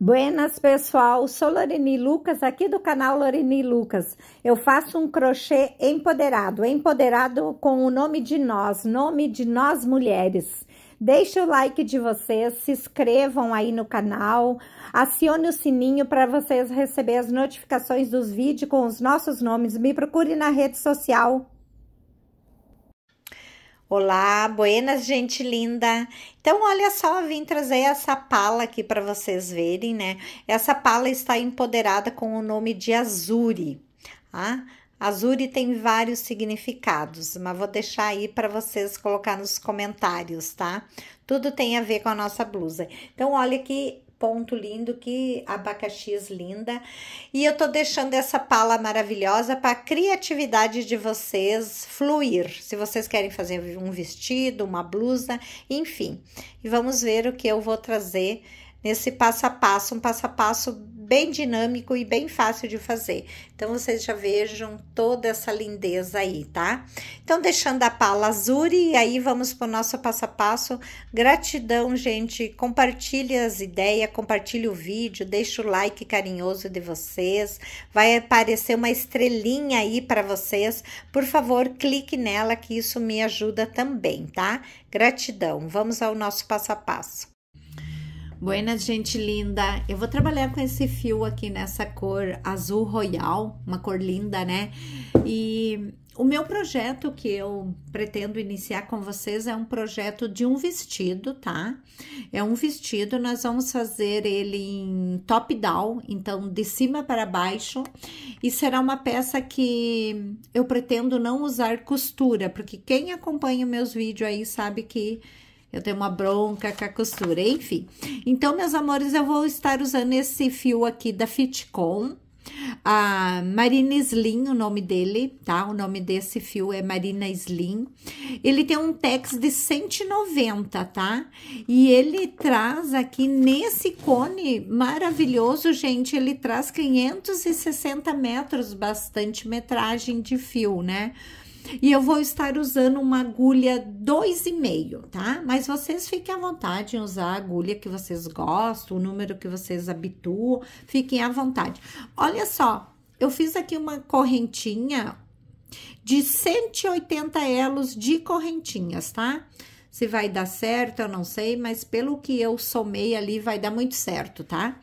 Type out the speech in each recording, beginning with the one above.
Buenas pessoal, sou Loreni Lucas, aqui do canal Loreni Lucas. Eu faço um crochê empoderado, empoderado com o nome de nós, nome de nós mulheres. Deixe o like de vocês, se inscrevam aí no canal, acione o sininho para vocês receber as notificações dos vídeos com os nossos nomes. Me procure na rede social Olá, buenas, gente linda. Então, olha só, vim trazer essa pala aqui para vocês verem, né? Essa pala está empoderada com o nome de Azuri. Ah, Azuri tem vários significados, mas vou deixar aí para vocês colocar nos comentários, tá? Tudo tem a ver com a nossa blusa. Então, olha que ponto lindo, que abacaxis linda. E eu tô deixando essa pala maravilhosa para a criatividade de vocês fluir. Se vocês querem fazer um vestido, uma blusa, enfim. E vamos ver o que eu vou trazer nesse passo a passo, um passo a passo bem dinâmico e bem fácil de fazer. Então, vocês já vejam toda essa lindeza aí, tá? Então, deixando a pala azul e aí vamos para o nosso passo a passo. Gratidão, gente. Compartilhe as ideias, compartilhe o vídeo, deixa o like carinhoso de vocês. Vai aparecer uma estrelinha aí para vocês. Por favor, clique nela, que isso me ajuda também, tá? Gratidão. Vamos ao nosso passo a passo. Buenas, gente linda! Eu vou trabalhar com esse fio aqui nessa cor azul royal, uma cor linda, né? E o meu projeto que eu pretendo iniciar com vocês é um projeto de um vestido, tá? É um vestido, nós vamos fazer ele em top down, então de cima para baixo, e será uma peça que eu pretendo não usar costura, porque quem acompanha meus vídeos aí sabe que eu tenho uma bronca com a costura, enfim. Então, meus amores, eu vou estar usando esse fio aqui da Fitcom. A Marina Slim, o nome dele, tá? O nome desse fio é Marina Slim. Ele tem um tex de 190, tá? E ele traz aqui nesse cone maravilhoso, gente, ele traz 560 metros, bastante metragem de fio, né? E eu vou estar usando uma agulha 2,5, tá? Mas vocês fiquem à vontade em usar a agulha que vocês gostam, o número que vocês habituam, fiquem à vontade. Olha só, eu fiz aqui uma correntinha de 180 elos de correntinhas, tá? Tá? Se vai dar certo, eu não sei, mas pelo que eu somei ali, vai dar muito certo, tá?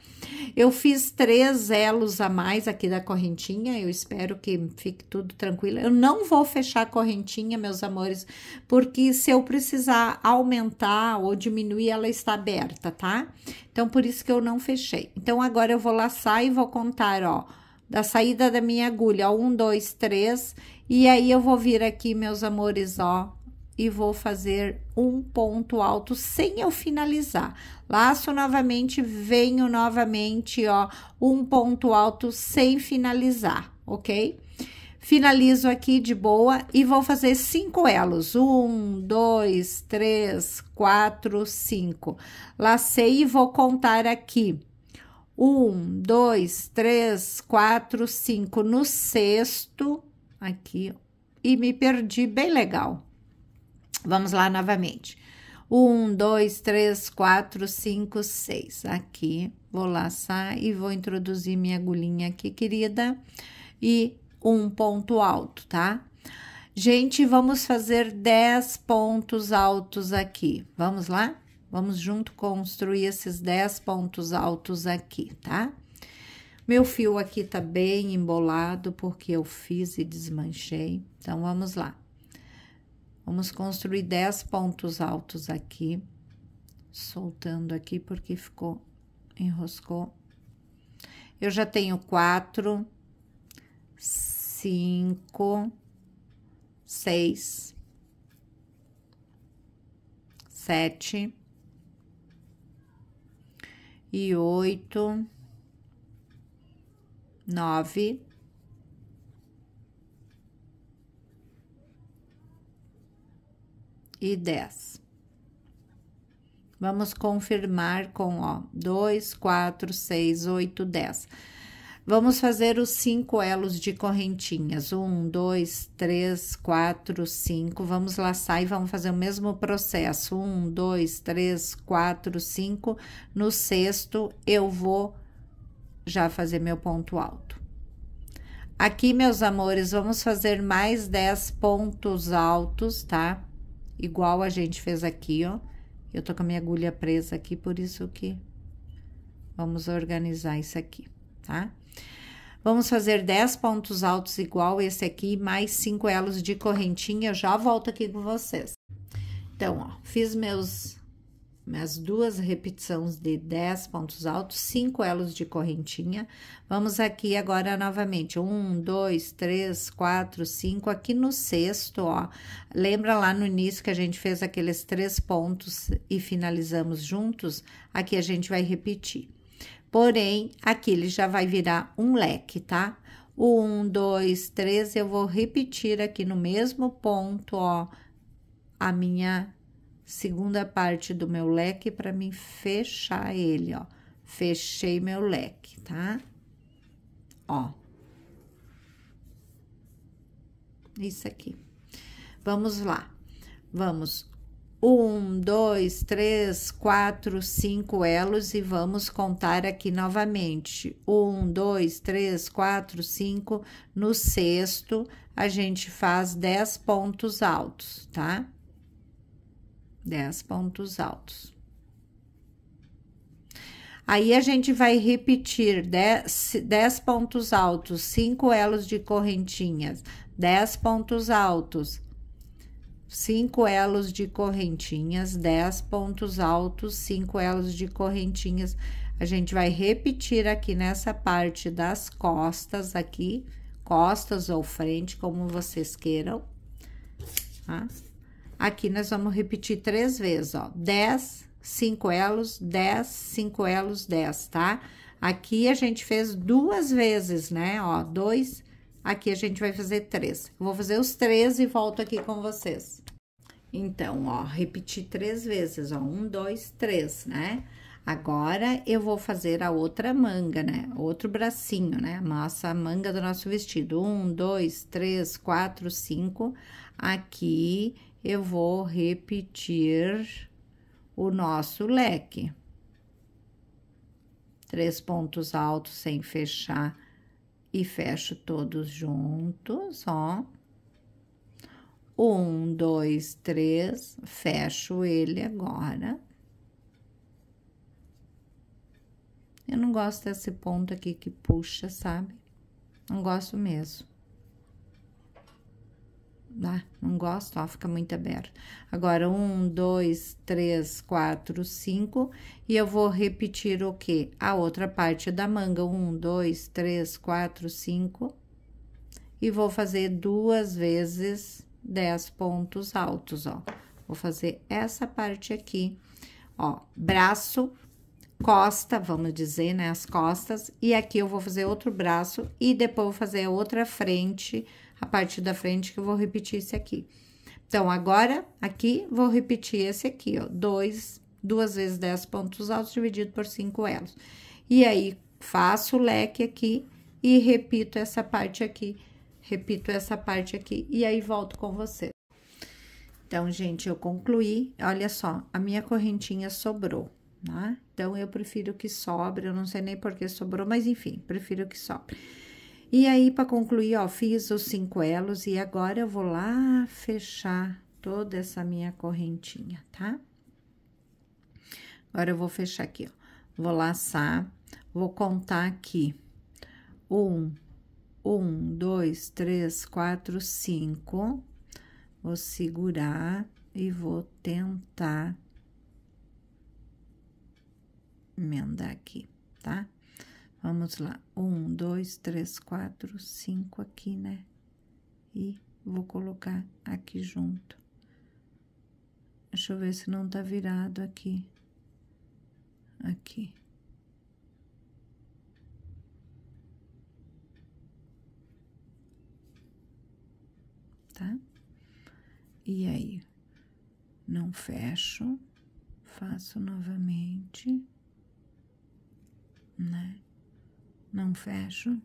Eu fiz três elos a mais aqui da correntinha, eu espero que fique tudo tranquilo. Eu não vou fechar a correntinha, meus amores, porque se eu precisar aumentar ou diminuir, ela está aberta, tá? Então, por isso que eu não fechei. Então, agora eu vou laçar e vou contar, ó, da saída da minha agulha, ó, um, dois, três, e aí eu vou vir aqui, meus amores, ó, e vou fazer um ponto alto sem eu finalizar. Laço novamente, venho novamente, ó, um ponto alto sem finalizar, ok? Finalizo aqui de boa e vou fazer cinco elos. Um, dois, três, quatro, cinco. Lacei e vou contar aqui. Um, dois, três, quatro, cinco. No sexto, aqui, e me perdi bem legal. Vamos lá novamente. Um, dois, três, quatro, cinco, seis. Aqui, vou laçar e vou introduzir minha agulhinha aqui, querida. E um ponto alto, tá? Gente, vamos fazer dez pontos altos aqui. Vamos lá? Vamos junto construir esses dez pontos altos aqui, tá? Meu fio aqui tá bem embolado, porque eu fiz e desmanchei. Então, vamos lá. Vamos construir dez pontos altos aqui, soltando aqui porque ficou, enroscou. Eu já tenho quatro, cinco, seis, sete e oito, nove e 10. Vamos confirmar com, ó, 2, 4, 6, 8, 10. Vamos fazer os cinco elos de correntinhas. Um, dois, três, quatro, cinco. Vamos laçar e vamos fazer o mesmo processo. Um, dois, três, quatro, cinco. No sexto, eu vou já fazer meu ponto alto. Aqui, meus amores, vamos fazer mais dez pontos altos, tá? Igual a gente fez aqui, ó. Eu tô com a minha agulha presa aqui, por isso que vamos organizar isso aqui, tá? Vamos fazer 10 pontos altos igual esse aqui, mais 5 elos de correntinha. Eu já volto aqui com vocês. Então, ó, fiz meus as duas repetições de 10 pontos altos, 5 elos de correntinha. Vamos aqui agora novamente, 1, 2, 3, 4, 5, aqui no sexto, ó. Lembra lá no início que a gente fez aqueles três pontos e finalizamos juntos? Aqui a gente vai repetir. Porém, aqui ele já vai virar um leque, tá? O 1, 2, 3, eu vou repetir aqui no mesmo ponto, ó, a minha segunda parte do meu leque para mim fechar ele, ó. Fechei meu leque, tá? Ó. Isso aqui. Vamos lá. Vamos um, dois, três, quatro, cinco elos e vamos contar aqui novamente. Um, dois, três, quatro, cinco. No sexto, a gente faz dez pontos altos, tá? 10 pontos altos. Aí, a gente vai repetir 10, pontos altos, 5 elos de correntinhas, 10 pontos altos, 5 elos de correntinhas, 10 pontos altos, 5 elos de correntinhas. A gente vai repetir aqui nessa parte das costas, aqui, costas ou frente, como vocês queiram, tá? Aqui nós vamos repetir três vezes, ó. dez cinco elos, dez cinco elos, dez, tá? Aqui a gente fez duas vezes, né? Ó, dois, aqui a gente vai fazer três. vou fazer os três e volto aqui com vocês. Então, ó, repeti três vezes, ó, um, dois, três, né? Agora, eu vou fazer a outra manga, né? Outro bracinho, né? Nossa manga do nosso vestido. Um, dois, três, quatro, cinco. Aqui, eu vou repetir o nosso leque. Três pontos altos sem fechar e fecho todos juntos, ó. Um, dois, três, fecho ele agora. Eu não gosto desse ponto aqui que puxa, sabe? Não gosto mesmo né? Não gosto, ó, fica muito aberto. Agora, um, dois, três, quatro, cinco, e eu vou repetir o que? A outra parte da manga, um, dois, três, quatro, cinco, e vou fazer duas vezes dez pontos altos, ó. Vou fazer essa parte aqui, ó, braço, costa, vamos dizer, né, as costas, e aqui eu vou fazer outro braço e depois vou fazer a outra frente, a parte da frente que eu vou repetir esse aqui. Então, agora, aqui, vou repetir esse aqui, ó, dois, duas vezes 10 pontos altos dividido por cinco elos. E aí, faço o leque aqui e repito essa parte aqui, repito essa parte aqui, e aí volto com você. Então, gente, eu concluí, olha só, a minha correntinha sobrou, né? Então, eu prefiro que sobre, eu não sei nem por que sobrou, mas enfim, prefiro que sobre. E aí, para concluir, ó, fiz os cinco elos e agora eu vou lá fechar toda essa minha correntinha, tá? Agora eu vou fechar aqui, ó. Vou laçar, vou contar aqui. Um, um, dois, três, quatro, cinco. Vou segurar e vou tentar emendar aqui, tá? Vamos lá. Um, dois, três, quatro, cinco aqui, né? E vou colocar aqui junto. Deixa eu ver se não tá virado aqui. Aqui. Tá? E aí? Não fecho. Faço novamente. Né? não fecho,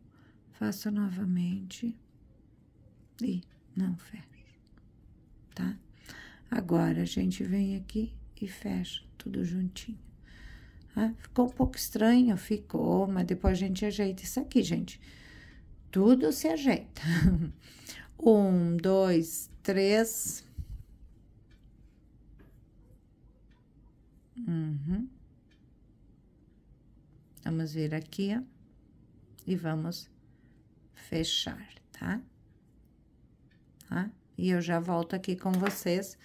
faço novamente e não fecho, tá? Agora, a gente vem aqui e fecha tudo juntinho. Ah, ficou um pouco estranho, ficou, mas depois a gente ajeita isso aqui, gente. Tudo se ajeita. um, dois, três. Uhum. Vamos ver aqui, ó e vamos fechar, tá? Tá? E eu já volto aqui com vocês.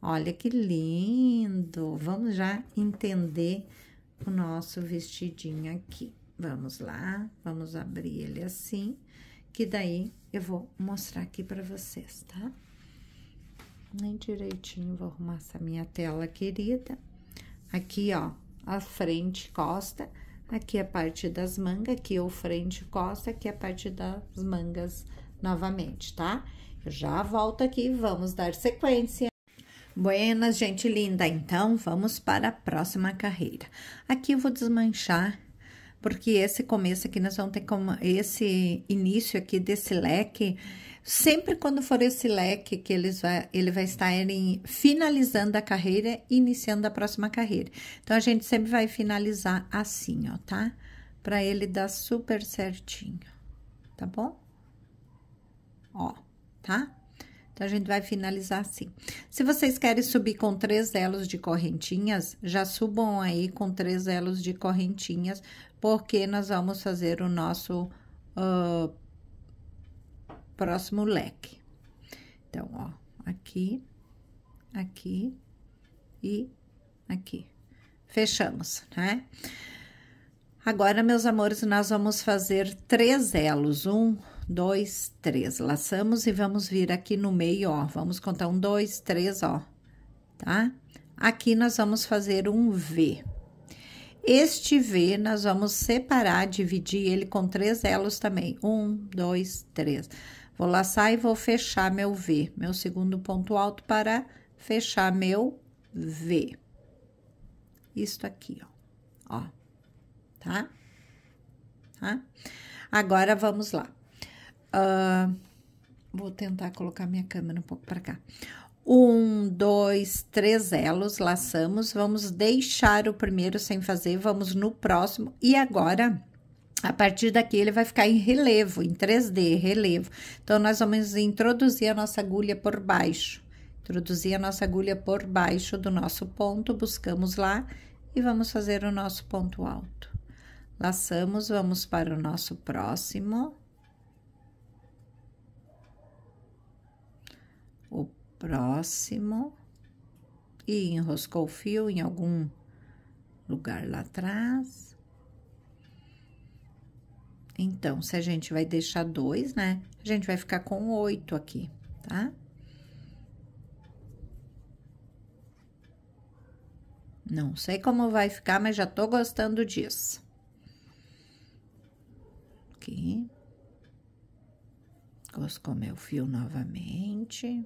Olha que lindo! Vamos já entender o nosso vestidinho aqui. Vamos lá, vamos abrir ele assim, que daí eu vou mostrar aqui pra vocês, tá? Nem direitinho, vou arrumar essa minha tela querida. Aqui, ó, a frente, costa Aqui a é parte das mangas, aqui o frente e costa, aqui a é parte das mangas novamente, tá? Eu já volto aqui, vamos dar sequência. Buenas, gente linda! Então, vamos para a próxima carreira. Aqui eu vou desmanchar porque esse começo aqui nós vamos ter como esse início aqui desse leque, sempre quando for esse leque que eles vai, ele vai estar em, finalizando a carreira, iniciando a próxima carreira. Então a gente sempre vai finalizar assim, ó, tá? Para ele dar super certinho, tá bom? Ó, tá? Então, a gente vai finalizar assim. Se vocês querem subir com três elos de correntinhas, já subam aí com três elos de correntinhas, porque nós vamos fazer o nosso uh, próximo leque. Então, ó, aqui, aqui e aqui. Fechamos, né? Agora, meus amores, nós vamos fazer três elos. Um, dois, três. Laçamos e vamos vir aqui no meio, ó. Vamos contar um, dois, três, ó. Tá? Aqui nós vamos fazer um V. Este V nós vamos separar, dividir ele com três elos também. Um, dois, três. Vou laçar e vou fechar meu V, meu segundo ponto alto para fechar meu V. Isto aqui, ó. Ó. Tá? Tá? Agora vamos lá. Uh, vou tentar colocar minha câmera um pouco para cá. Um, dois, três elos, laçamos. Vamos deixar o primeiro sem fazer, vamos no próximo. E agora, a partir daqui, ele vai ficar em relevo, em 3D, relevo. Então, nós vamos introduzir a nossa agulha por baixo. Introduzir a nossa agulha por baixo do nosso ponto, buscamos lá e vamos fazer o nosso ponto alto. Laçamos, vamos para o nosso próximo próximo e enroscou o fio em algum lugar lá atrás. Então, se a gente vai deixar dois, né? A gente vai ficar com oito aqui, tá? Não sei como vai ficar, mas já tô gostando disso. Aqui. Coscou meu fio novamente.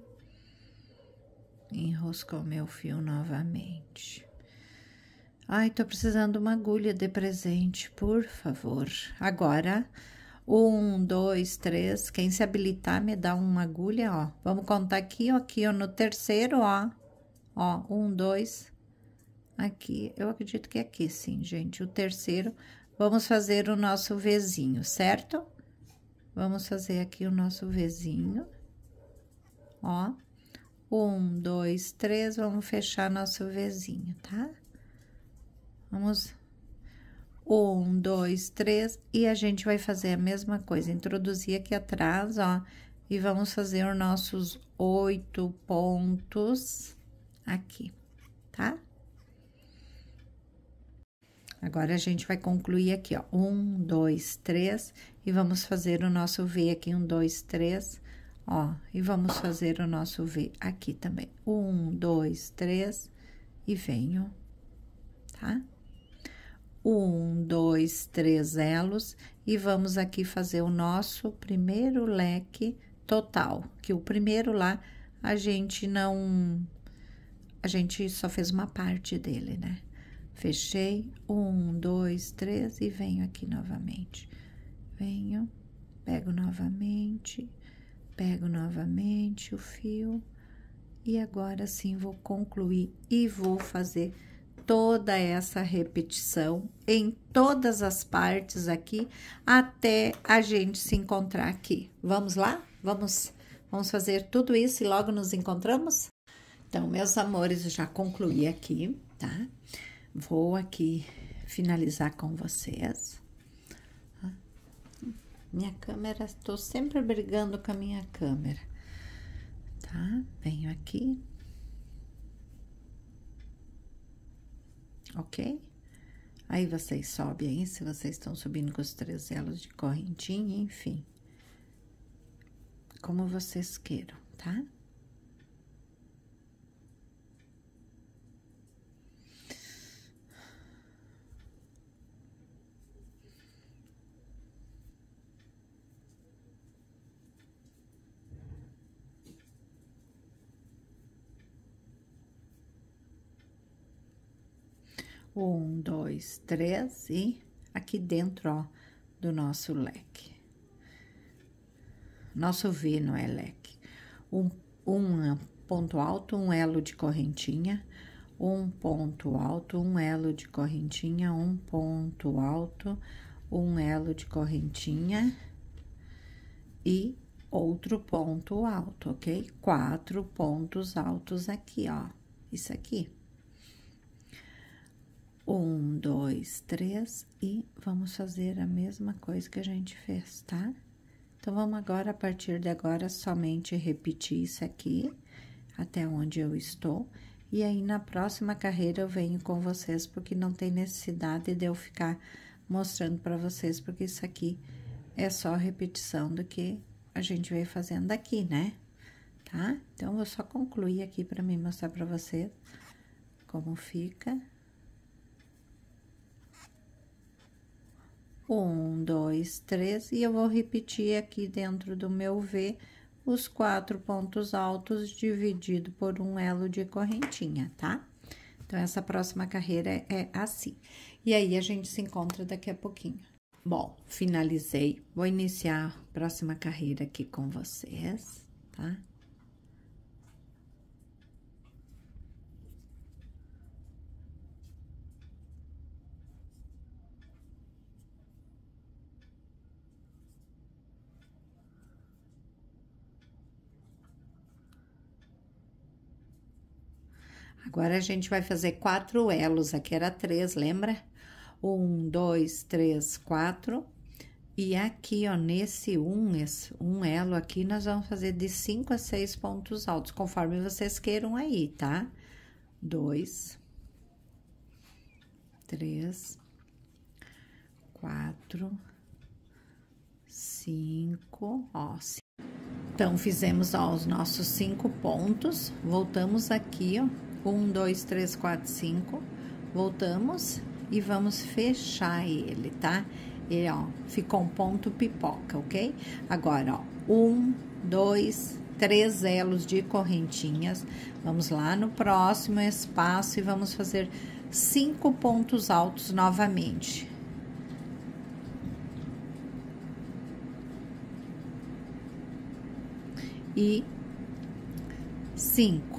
Enroscou meu fio novamente. Ai, tô precisando de uma agulha de presente, por favor. Agora, um, dois, três. Quem se habilitar me dá uma agulha, ó. Vamos contar aqui, ó, aqui, ó, no terceiro, ó. Ó, um, dois. Aqui, eu acredito que é aqui, sim, gente. O terceiro, vamos fazer o nosso Vzinho, certo? Vamos fazer aqui o nosso Vzinho. Ó. Um, dois, três, vamos fechar nosso Vzinho, tá? Vamos. Um, dois, três, e a gente vai fazer a mesma coisa, introduzir aqui atrás, ó, e vamos fazer os nossos oito pontos aqui, tá? Agora, a gente vai concluir aqui, ó, um, dois, três, e vamos fazer o nosso V aqui, um, dois, três, Ó, e vamos fazer o nosso V aqui também. Um, dois, três e venho, tá? Um, dois, três elos e vamos aqui fazer o nosso primeiro leque total, que o primeiro lá a gente não... A gente só fez uma parte dele, né? Fechei, um, dois, três e venho aqui novamente. Venho, pego novamente Pego novamente o fio e agora sim vou concluir e vou fazer toda essa repetição em todas as partes aqui até a gente se encontrar aqui. Vamos lá? Vamos vamos fazer tudo isso e logo nos encontramos? Então, meus amores, já concluí aqui, tá? Vou aqui finalizar com vocês. Minha câmera, estou sempre brigando com a minha câmera. Tá? Venho aqui. Ok? Aí vocês sobem aí, se vocês estão subindo com os três elos de correntinha, enfim. Como vocês queiram, tá? dois, três e aqui dentro, ó, do nosso leque. Nosso V não é leque. Um, um ponto alto, um elo de correntinha, um ponto alto, um elo de correntinha, um ponto alto, um elo de correntinha e outro ponto alto, ok? Quatro pontos altos aqui, ó. Isso aqui. Um, dois, três e vamos fazer a mesma coisa que a gente fez, tá? Então, vamos agora, a partir de agora, somente repetir isso aqui, até onde eu estou. E aí, na próxima carreira, eu venho com vocês, porque não tem necessidade de eu ficar mostrando para vocês, porque isso aqui é só repetição do que a gente veio fazendo aqui, né? Tá? Então, eu só concluir aqui para mim mostrar para vocês como fica. Um, dois, três, e eu vou repetir aqui dentro do meu V os quatro pontos altos dividido por um elo de correntinha, tá? Então, essa próxima carreira é assim. E aí, a gente se encontra daqui a pouquinho. Bom, finalizei. Vou iniciar a próxima carreira aqui com vocês, tá? Agora a gente vai fazer quatro elos, aqui era três, lembra? Um, dois, três, quatro. E aqui, ó, nesse um, esse, um elo aqui, nós vamos fazer de cinco a seis pontos altos, conforme vocês queiram aí, tá? Dois, três, quatro, cinco, ó. Então, fizemos, ó, os nossos cinco pontos, voltamos aqui, ó um, dois, três, quatro, cinco. Voltamos e vamos fechar ele, tá? Ele, ó, ficou um ponto pipoca, ok? Agora, ó, um, dois, três elos de correntinhas. Vamos lá no próximo espaço e vamos fazer cinco pontos altos novamente. E cinco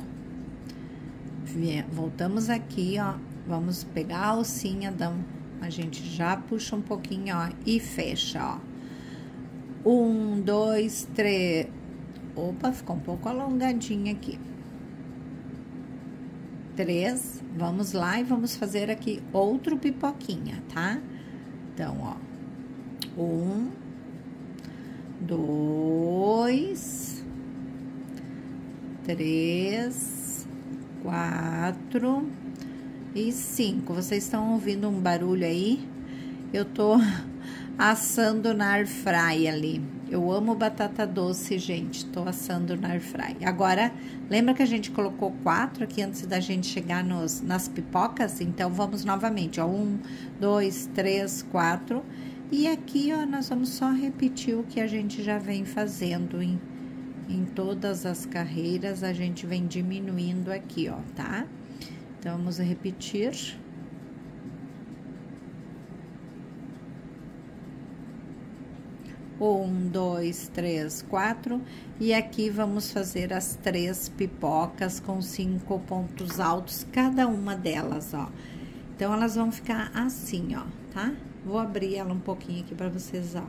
voltamos aqui, ó, vamos pegar a alcinha, dão, a gente já puxa um pouquinho, ó, e fecha, ó. Um, dois, três. Opa, ficou um pouco alongadinha aqui. Três, vamos lá e vamos fazer aqui outro pipoquinha, tá? Então, ó, um, dois, três, quatro e cinco. Vocês estão ouvindo um barulho aí? Eu tô assando na fry ali. Eu amo batata doce, gente. Tô assando na fry. Agora, lembra que a gente colocou quatro aqui antes da gente chegar nos, nas pipocas? Então, vamos novamente, ó. Um, dois, três, quatro. E aqui, ó, nós vamos só repetir o que a gente já vem fazendo, hein? em todas as carreiras, a gente vem diminuindo aqui, ó, tá? Então, vamos repetir. Um, dois, três, quatro. E aqui vamos fazer as três pipocas com cinco pontos altos, cada uma delas, ó. Então, elas vão ficar assim, ó, tá? Vou abrir ela um pouquinho aqui pra vocês, ó.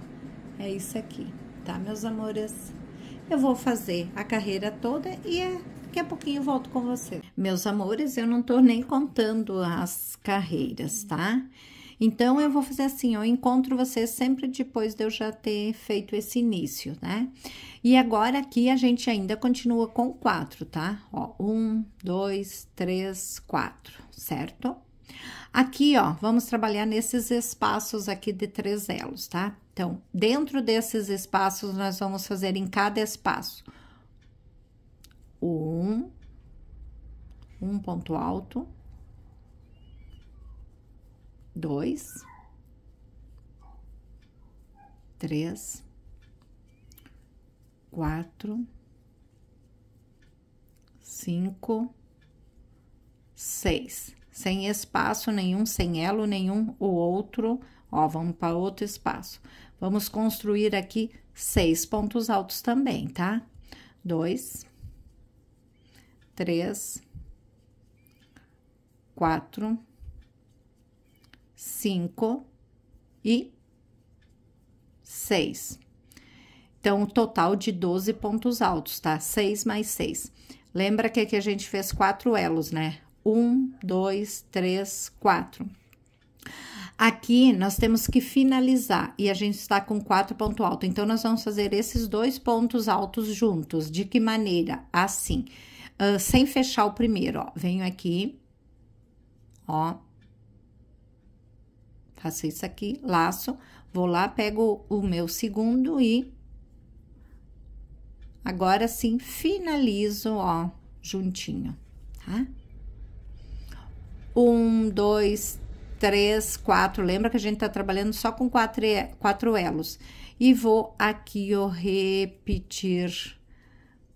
É isso aqui, tá, meus amores? eu vou fazer a carreira toda e é, daqui a pouquinho eu volto com você. Meus amores, eu não tô nem contando as carreiras, tá? Então, eu vou fazer assim, eu encontro vocês sempre depois de eu já ter feito esse início, né? E agora, aqui, a gente ainda continua com quatro, tá? Ó, um, dois, três, quatro, certo? Aqui, ó, vamos trabalhar nesses espaços aqui de três elos, tá? Então, dentro desses espaços, nós vamos fazer em cada espaço um, um ponto alto, dois, três, quatro, cinco, seis sem espaço nenhum, sem elo nenhum, o outro, ó, vamos para outro espaço. Vamos construir aqui seis pontos altos também, tá? Dois, três, quatro, cinco e seis. Então, o total de 12 pontos altos, tá? Seis mais seis. Lembra que aqui a gente fez quatro elos, né? Um, dois, três, quatro. Aqui nós temos que finalizar e a gente está com quatro ponto alto. Então, nós vamos fazer esses dois pontos altos juntos. De que maneira? Assim, uh, sem fechar o primeiro, ó. Venho aqui, ó. Faço isso aqui, laço. Vou lá, pego o meu segundo e Agora sim, finalizo, ó, juntinho, tá? um, dois, três, quatro. Lembra que a gente tá trabalhando só com quatro, quatro elos. E vou aqui, eu repetir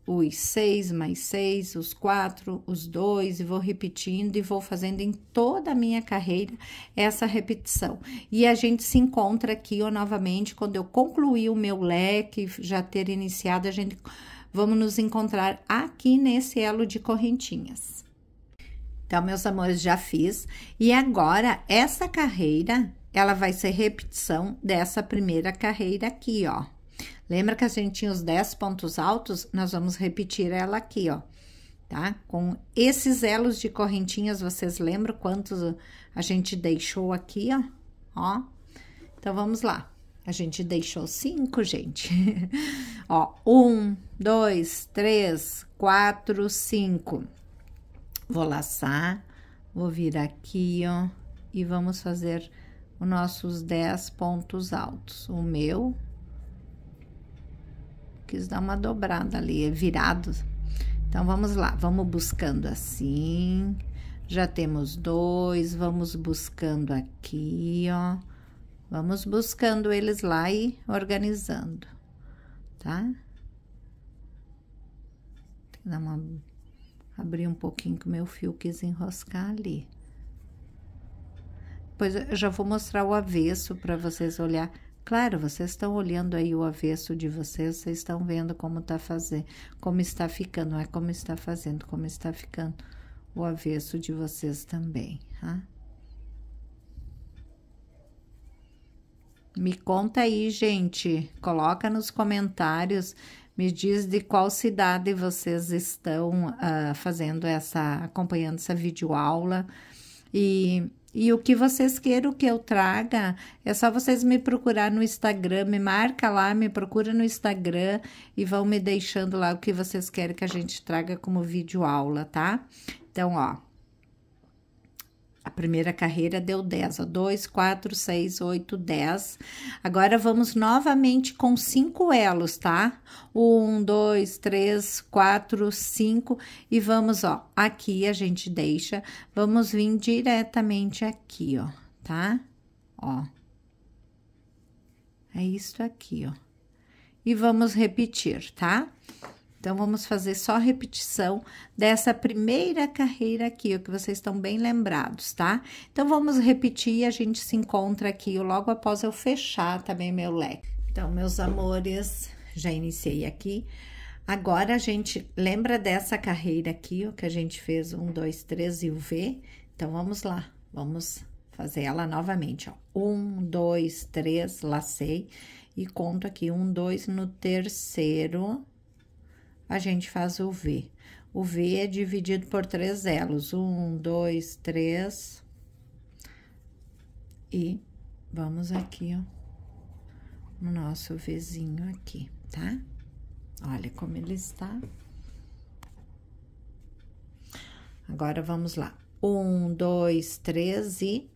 os seis mais seis, os quatro, os dois, e vou repetindo e vou fazendo em toda a minha carreira essa repetição. E a gente se encontra aqui, ó, novamente, quando eu concluir o meu leque, já ter iniciado, a gente vamos nos encontrar aqui nesse elo de correntinhas. Então, meus amores, já fiz. E agora, essa carreira, ela vai ser repetição dessa primeira carreira aqui, ó. Lembra que a gente tinha os 10 pontos altos? Nós vamos repetir ela aqui, ó. Tá? Com esses elos de correntinhas, vocês lembram quantos a gente deixou aqui, ó? Ó. Então, vamos lá. A gente deixou cinco, gente. ó, um, dois, três, quatro, cinco. Vou laçar, vou vir aqui, ó, e vamos fazer os nossos 10 pontos altos. O meu, quis dar uma dobrada ali, é virado. Então, vamos lá, vamos buscando assim, já temos dois, vamos buscando aqui, ó. Vamos buscando eles lá e organizando, tá? Tem que dar uma Abri um pouquinho que o meu fio quis enroscar ali. Pois eu já vou mostrar o avesso para vocês olhar. Claro, vocês estão olhando aí o avesso de vocês, vocês estão vendo como tá fazendo, como está ficando, não é como está fazendo, como está ficando o avesso de vocês também, tá? Me conta aí, gente. Coloca nos comentários me diz de qual cidade vocês estão uh, fazendo essa, acompanhando essa videoaula e e o que vocês queiram que eu traga, é só vocês me procurar no Instagram, me marca lá, me procura no Instagram e vão me deixando lá o que vocês querem que a gente traga como videoaula tá? Então, ó, a primeira carreira deu 10, ó, 2, 4, 6, 8, 10. Agora vamos novamente com 5 elos, tá? 1, 2, 3, 4, 5 e vamos, ó, aqui a gente deixa, vamos vir diretamente aqui, ó, tá? Ó. É isso aqui, ó. E vamos repetir, tá? Tá? Então, vamos fazer só repetição dessa primeira carreira aqui, o que vocês estão bem lembrados, tá? Então, vamos repetir e a gente se encontra aqui logo após eu fechar também meu leque. Então, meus amores, já iniciei aqui. Agora, a gente lembra dessa carreira aqui, o que a gente fez, um, dois, três e o V. Então, vamos lá, vamos fazer ela novamente, ó. Um, dois, três, lacei. E conto aqui, um, dois, no terceiro a gente faz o V. O V é dividido por três elos. Um, dois, três. E vamos aqui, ó, no nosso Vzinho aqui, tá? Olha como ele está. Agora, vamos lá. Um, dois, três e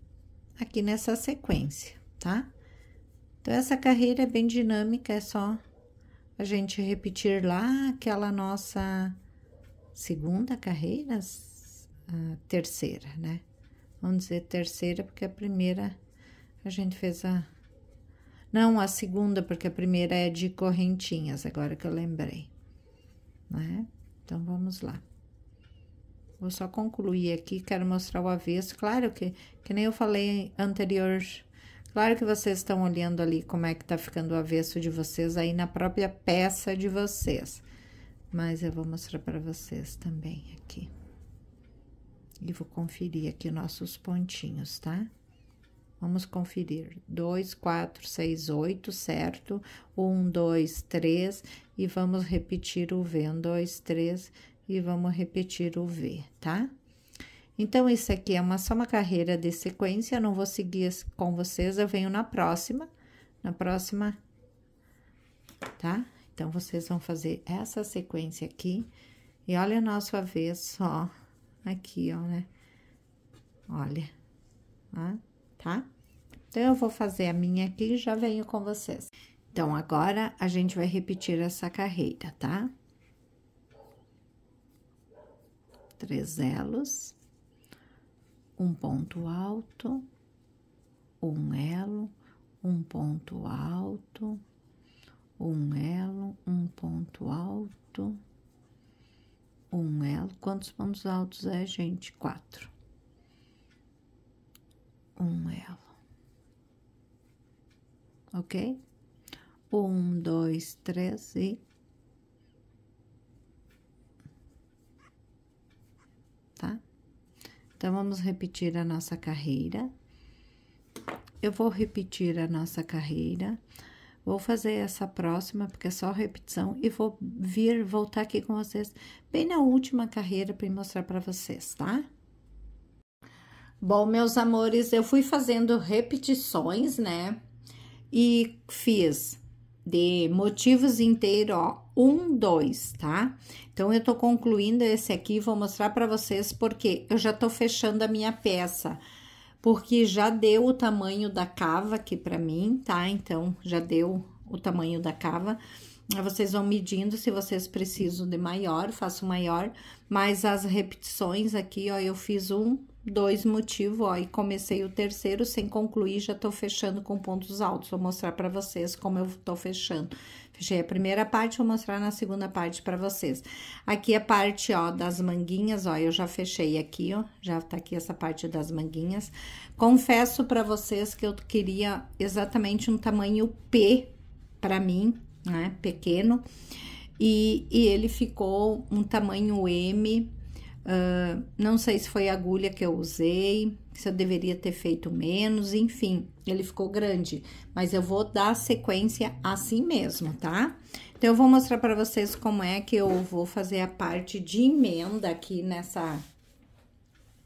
aqui nessa sequência, tá? Então, essa carreira é bem dinâmica, é só a gente repetir lá aquela nossa segunda carreira, a terceira, né? Vamos dizer terceira, porque a primeira a gente fez a. Não, a segunda, porque a primeira é de correntinhas, agora que eu lembrei, né? Então vamos lá. Vou só concluir aqui, quero mostrar o avesso. Claro que, que nem eu falei anterior, Claro que vocês estão olhando ali como é que tá ficando o avesso de vocês aí na própria peça de vocês. Mas eu vou mostrar para vocês também aqui. E vou conferir aqui nossos pontinhos, tá? Vamos conferir. 2, 4, 6, 8, certo? 1, 2, 3. E vamos repetir o V. 1, 2, 3. E vamos repetir o V, tá? Tá? Então, isso aqui é uma só uma carreira de sequência, eu não vou seguir com vocês, eu venho na próxima, na próxima, tá? Então, vocês vão fazer essa sequência aqui, e olha o nosso avesso, ó, aqui, ó, né? Olha, ó, tá? Então, eu vou fazer a minha aqui e já venho com vocês. Então, agora, a gente vai repetir essa carreira, tá? Três elos um ponto alto, um elo, um ponto alto, um elo, um ponto alto, um elo. Quantos pontos altos é, gente? Quatro. Um elo. Ok? Um, dois, três e. Tá? Então, vamos repetir a nossa carreira. Eu vou repetir a nossa carreira. Vou fazer essa próxima, porque é só repetição, e vou vir voltar aqui com vocês bem na última carreira para mostrar para vocês, tá? Bom, meus amores, eu fui fazendo repetições, né? E fiz de motivos inteiro, ó, um, dois, tá? Então, eu tô concluindo esse aqui, vou mostrar para vocês porque eu já tô fechando a minha peça, porque já deu o tamanho da cava aqui para mim, tá? Então, já deu o tamanho da cava. Vocês vão medindo se vocês precisam de maior, faço maior, mas as repetições aqui, ó, eu fiz um, dois motivo, ó, e comecei o terceiro sem concluir, já tô fechando com pontos altos. Vou mostrar para vocês como eu tô fechando fechei a primeira parte, vou mostrar na segunda parte para vocês. Aqui é a parte, ó, das manguinhas, ó, eu já fechei aqui, ó, já tá aqui essa parte das manguinhas. Confesso para vocês que eu queria exatamente um tamanho P para mim, né, pequeno. E, e ele ficou um tamanho M, uh, não sei se foi a agulha que eu usei, se eu deveria ter feito menos, enfim, ele ficou grande, mas eu vou dar sequência assim mesmo, tá? Então, eu vou mostrar para vocês como é que eu vou fazer a parte de emenda aqui nessa,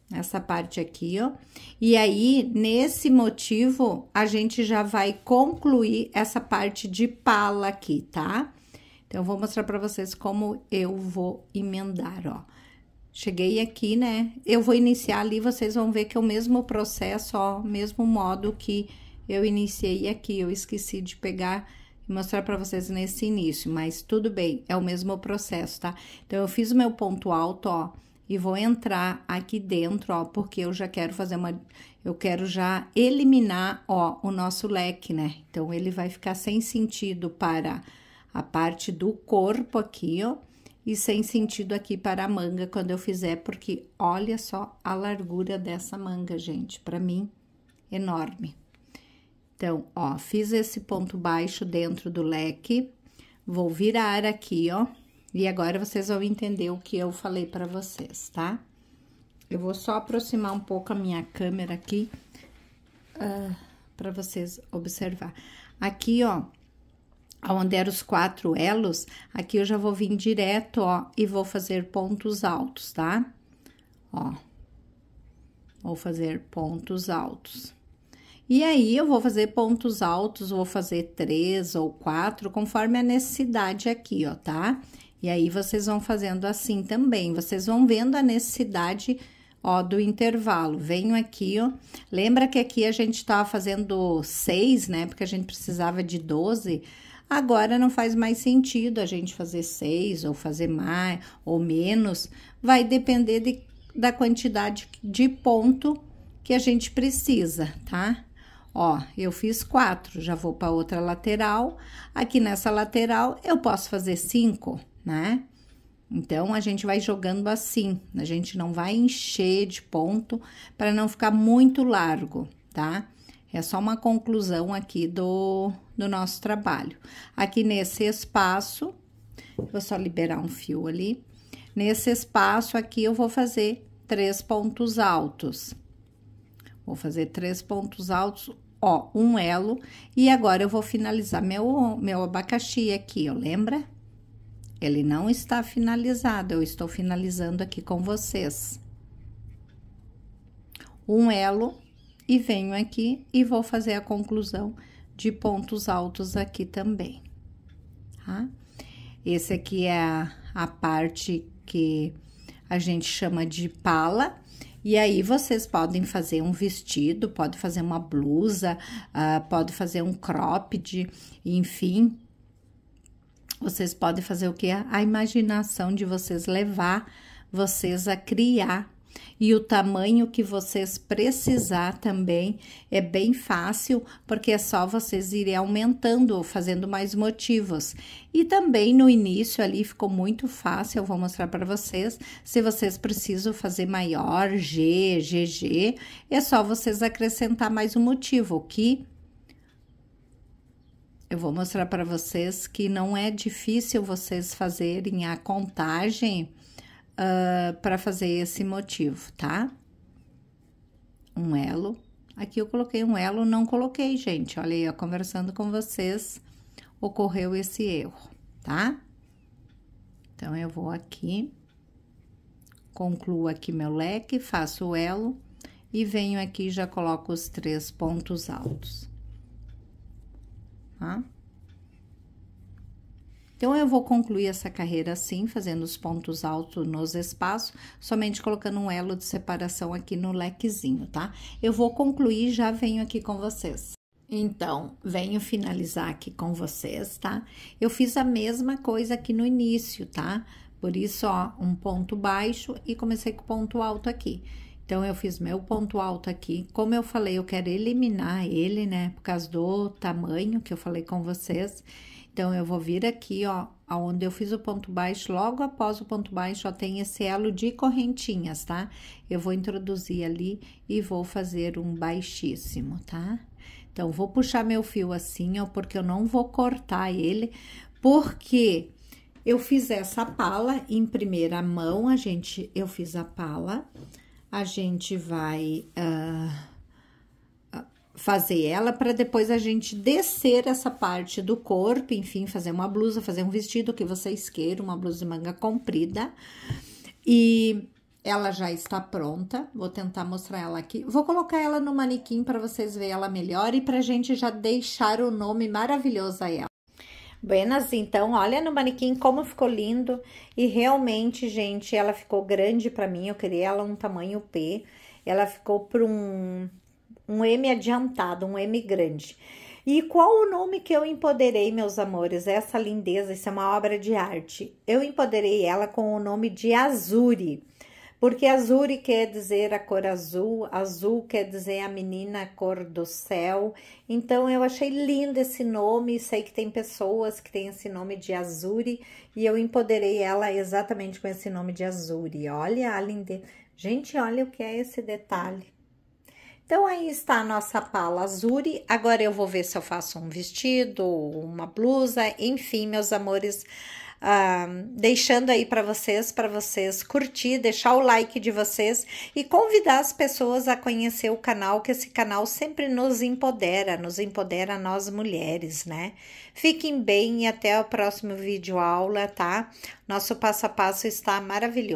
nessa parte aqui, ó. E aí, nesse motivo, a gente já vai concluir essa parte de pala aqui, tá? Então, eu vou mostrar para vocês como eu vou emendar, ó. Cheguei aqui, né? Eu vou iniciar ali, vocês vão ver que é o mesmo processo, ó, mesmo modo que eu iniciei aqui. Eu esqueci de pegar e mostrar para vocês nesse início, mas tudo bem, é o mesmo processo, tá? Então, eu fiz o meu ponto alto, ó, e vou entrar aqui dentro, ó, porque eu já quero fazer uma... Eu quero já eliminar, ó, o nosso leque, né? Então, ele vai ficar sem sentido para a parte do corpo aqui, ó e sem sentido aqui para a manga quando eu fizer, porque olha só a largura dessa manga, gente, para mim, enorme. Então, ó, fiz esse ponto baixo dentro do leque, vou virar aqui, ó, e agora vocês vão entender o que eu falei para vocês, tá? Eu vou só aproximar um pouco a minha câmera aqui, uh, ah, para vocês observar. Aqui, ó, onde eram os quatro elos, aqui eu já vou vir direto, ó, e vou fazer pontos altos, tá? Ó, vou fazer pontos altos. E aí, eu vou fazer pontos altos, vou fazer três ou quatro, conforme a necessidade aqui, ó, tá? E aí, vocês vão fazendo assim também, vocês vão vendo a necessidade, ó, do intervalo. Venho aqui, ó, lembra que aqui a gente tava fazendo seis, né, porque a gente precisava de doze, 12 Agora não faz mais sentido a gente fazer seis ou fazer mais ou menos, vai depender de, da quantidade de ponto que a gente precisa, tá? Ó, eu fiz quatro, já vou para outra lateral. Aqui nessa lateral eu posso fazer cinco, né? Então, a gente vai jogando assim, a gente não vai encher de ponto para não ficar muito largo, tá? É só uma conclusão aqui do, do nosso trabalho. Aqui nesse espaço, vou só liberar um fio ali. Nesse espaço aqui, eu vou fazer três pontos altos. Vou fazer três pontos altos, ó, um elo. E agora, eu vou finalizar meu, meu abacaxi aqui, ó, lembra? Ele não está finalizado, eu estou finalizando aqui com vocês. Um elo e venho aqui e vou fazer a conclusão de pontos altos aqui também, tá? Esse aqui é a, a parte que a gente chama de pala, e aí vocês podem fazer um vestido, pode fazer uma blusa, uh, pode fazer um cropped, enfim. Vocês podem fazer o que? A imaginação de vocês levar vocês a criar e o tamanho que vocês precisar também é bem fácil, porque é só vocês irem aumentando, fazendo mais motivos. E também no início ali ficou muito fácil, eu vou mostrar para vocês. Se vocês precisam fazer maior, G, GG, é só vocês acrescentar mais um motivo, que eu vou mostrar para vocês que não é difícil vocês fazerem a contagem uh, ah, para fazer esse motivo, tá? Um elo. Aqui eu coloquei um elo, não coloquei, gente. Olha aí, ó, conversando com vocês, ocorreu esse erro, tá? Então, eu vou aqui, concluo aqui meu leque, faço o elo e venho aqui e já coloco os três pontos altos. Tá? Então, eu vou concluir essa carreira assim, fazendo os pontos altos nos espaços, somente colocando um elo de separação aqui no lequezinho, tá? Eu vou concluir e já venho aqui com vocês. Então, venho finalizar aqui com vocês, tá? Eu fiz a mesma coisa aqui no início, tá? Por isso, ó, um ponto baixo e comecei com ponto alto aqui. Então, eu fiz meu ponto alto aqui. Como eu falei, eu quero eliminar ele, né? Por causa do tamanho que eu falei com vocês. Então, eu vou vir aqui, ó, aonde eu fiz o ponto baixo, logo após o ponto baixo, ó, tem esse elo de correntinhas, tá? Eu vou introduzir ali e vou fazer um baixíssimo, tá? Então, vou puxar meu fio assim, ó, porque eu não vou cortar ele, porque eu fiz essa pala em primeira mão, a gente, eu fiz a pala, a gente vai... Uh fazer ela para depois a gente descer essa parte do corpo, enfim, fazer uma blusa, fazer um vestido que vocês queiram, uma blusa de manga comprida. E ela já está pronta, vou tentar mostrar ela aqui. Vou colocar ela no manequim para vocês verem ela melhor e para a gente já deixar o nome maravilhoso a ela. Buenas, então, olha no manequim como ficou lindo e realmente, gente, ela ficou grande para mim, eu queria ela um tamanho P. Ela ficou para um um M adiantado, um M grande. E qual o nome que eu empoderei, meus amores? Essa lindeza, isso é uma obra de arte. Eu empoderei ela com o nome de Azuri, porque Azuri quer dizer a cor azul, azul quer dizer a menina a cor do céu. Então eu achei lindo esse nome, sei que tem pessoas que têm esse nome de Azuri e eu empoderei ela exatamente com esse nome de Azuri. Olha a lindeza. Gente, olha o que é esse detalhe. Então, aí está a nossa pala azuri. Agora eu vou ver se eu faço um vestido, uma blusa, enfim, meus amores. Ah, deixando aí para vocês, para vocês curtir, deixar o like de vocês e convidar as pessoas a conhecer o canal, que esse canal sempre nos empodera, nos empodera nós mulheres, né? Fiquem bem e até o próximo vídeo aula, tá? Nosso passo a passo está maravilhoso.